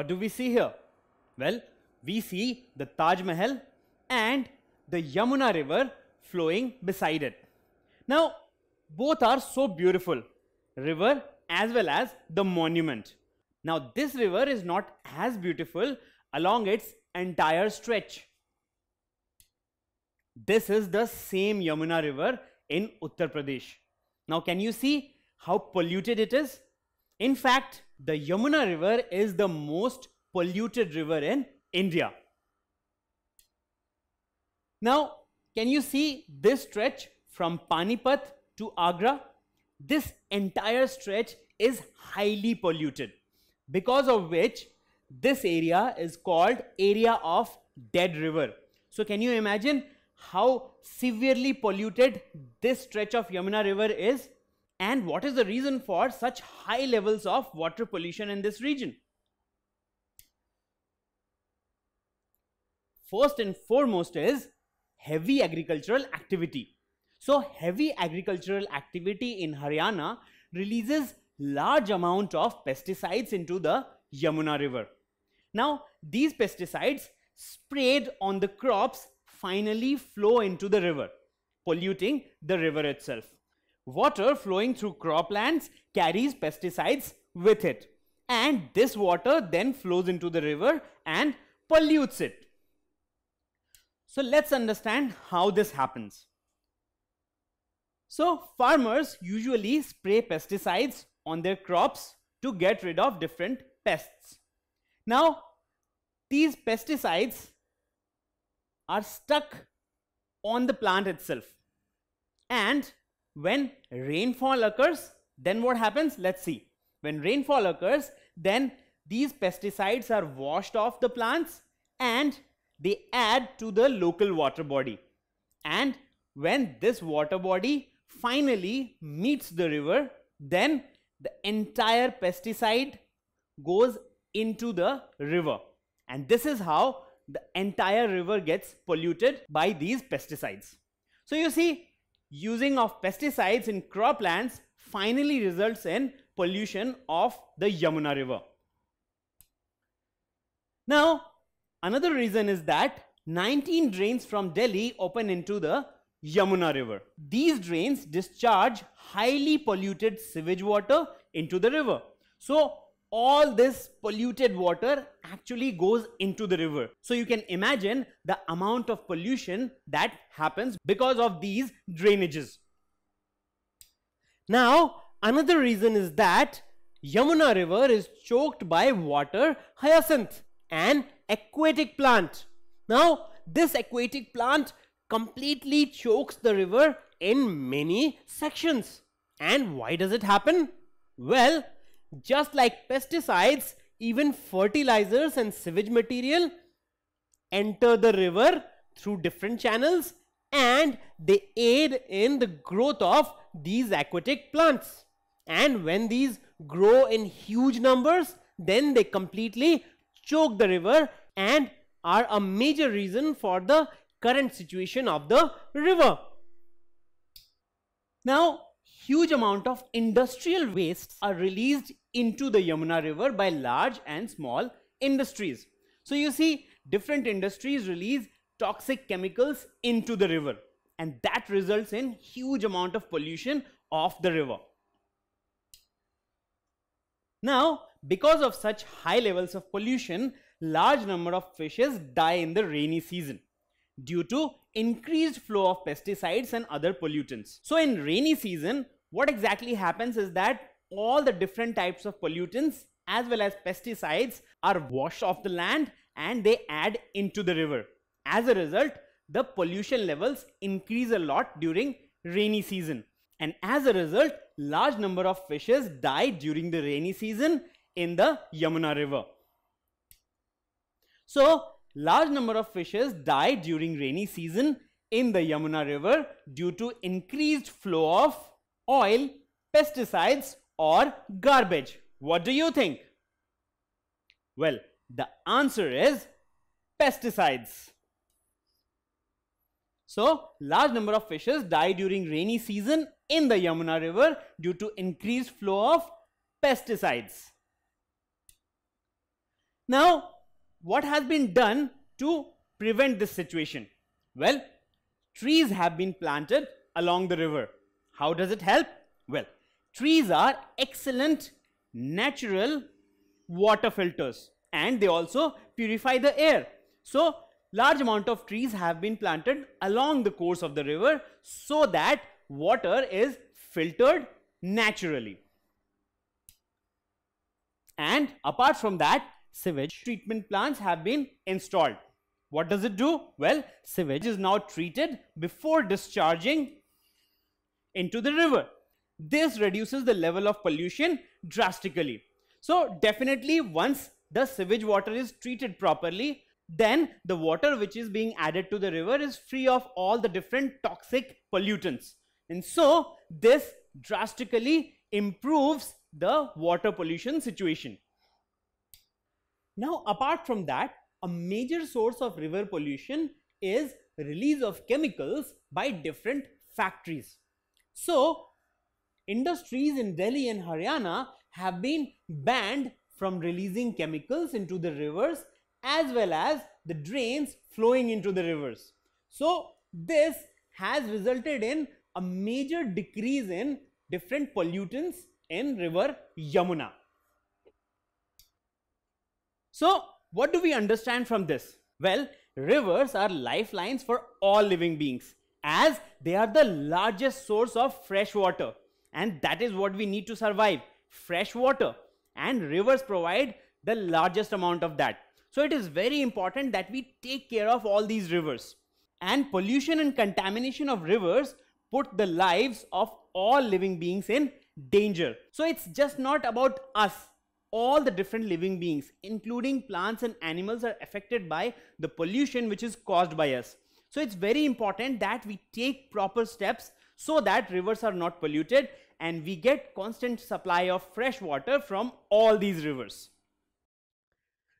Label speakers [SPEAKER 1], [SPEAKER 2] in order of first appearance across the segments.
[SPEAKER 1] What do we see here? Well, we see the Taj Mahal and the Yamuna river flowing beside it. Now, both are so beautiful, river as well as the monument. Now, this river is not as beautiful along its entire stretch. This is the same Yamuna river in Uttar Pradesh. Now, can you see how polluted it is? In fact, the Yamuna river is the most polluted river in India. Now, can you see this stretch from Panipat to Agra? This entire stretch is highly polluted because of which this area is called area of dead river. So can you imagine how severely polluted this stretch of Yamuna river is? and what is the reason for such high levels of water pollution in this region? First and foremost is heavy agricultural activity. So, heavy agricultural activity in Haryana releases large amount of pesticides into the Yamuna river. Now, these pesticides sprayed on the crops finally flow into the river, polluting the river itself. Water flowing through croplands carries pesticides with it. And this water then flows into the river and pollutes it. So let's understand how this happens. So farmers usually spray pesticides on their crops to get rid of different pests. Now these pesticides are stuck on the plant itself and when rainfall occurs, then what happens? Let's see. When rainfall occurs, then these pesticides are washed off the plants and they add to the local water body. And when this water body finally meets the river, then the entire pesticide goes into the river. And this is how the entire river gets polluted by these pesticides. So you see, using of pesticides in croplands finally results in pollution of the Yamuna river. Now, another reason is that 19 drains from Delhi open into the Yamuna river. These drains discharge highly polluted sewage water into the river. So, all this polluted water actually goes into the river. So you can imagine the amount of pollution that happens because of these drainages. Now, another reason is that Yamuna river is choked by water hyacinth, an aquatic plant. Now, this aquatic plant completely chokes the river in many sections. And why does it happen? Well, just like pesticides, even fertilizers and sewage material enter the river through different channels and they aid in the growth of these aquatic plants. And when these grow in huge numbers, then they completely choke the river and are a major reason for the current situation of the river. Now, huge amount of industrial wastes are released into the Yamuna river by large and small industries. So you see different industries release toxic chemicals into the river and that results in huge amount of pollution of the river. Now because of such high levels of pollution large number of fishes die in the rainy season due to increased flow of pesticides and other pollutants. So in rainy season, what exactly happens is that all the different types of pollutants as well as pesticides are washed off the land and they add into the river. As a result, the pollution levels increase a lot during rainy season. And as a result, large number of fishes die during the rainy season in the Yamuna river. So Large number of fishes die during rainy season in the Yamuna river due to increased flow of oil, pesticides or garbage. What do you think? Well, the answer is pesticides. So, large number of fishes die during rainy season in the Yamuna river due to increased flow of pesticides. Now, what has been done to prevent this situation? Well, trees have been planted along the river. How does it help? Well, trees are excellent natural water filters and they also purify the air. So, large amount of trees have been planted along the course of the river so that water is filtered naturally. And apart from that, sewage treatment plants have been installed. What does it do? Well, sewage is now treated before discharging into the river. This reduces the level of pollution drastically. So definitely once the sewage water is treated properly, then the water which is being added to the river is free of all the different toxic pollutants. And so this drastically improves the water pollution situation. Now, apart from that, a major source of river pollution is release of chemicals by different factories. So, industries in Delhi and Haryana have been banned from releasing chemicals into the rivers as well as the drains flowing into the rivers. So, this has resulted in a major decrease in different pollutants in river Yamuna. So what do we understand from this? Well, rivers are lifelines for all living beings as they are the largest source of fresh water and that is what we need to survive fresh water and rivers provide the largest amount of that. So it is very important that we take care of all these rivers and pollution and contamination of rivers put the lives of all living beings in danger. So it's just not about us all the different living beings including plants and animals are affected by the pollution which is caused by us. So it's very important that we take proper steps so that rivers are not polluted and we get constant supply of fresh water from all these rivers.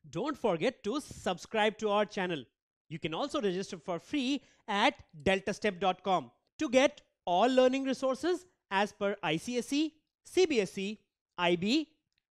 [SPEAKER 1] Don't forget to subscribe to our channel. You can also register for free at deltastep.com to get all learning resources as per ICSE, CBSE, IB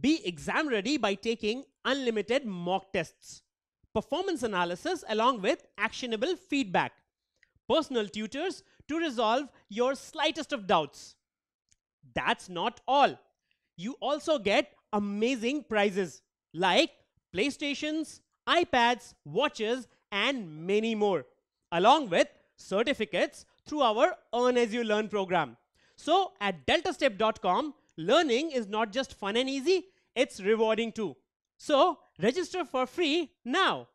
[SPEAKER 1] Be exam ready by taking unlimited mock tests, performance analysis along with actionable feedback, personal tutors to resolve your slightest of doubts. That's not all. You also get amazing prizes like PlayStations, iPads, watches, and many more, along with certificates through our Earn As You Learn program. So at deltastep.com, learning is not just fun and easy, it's rewarding too. So register for free now.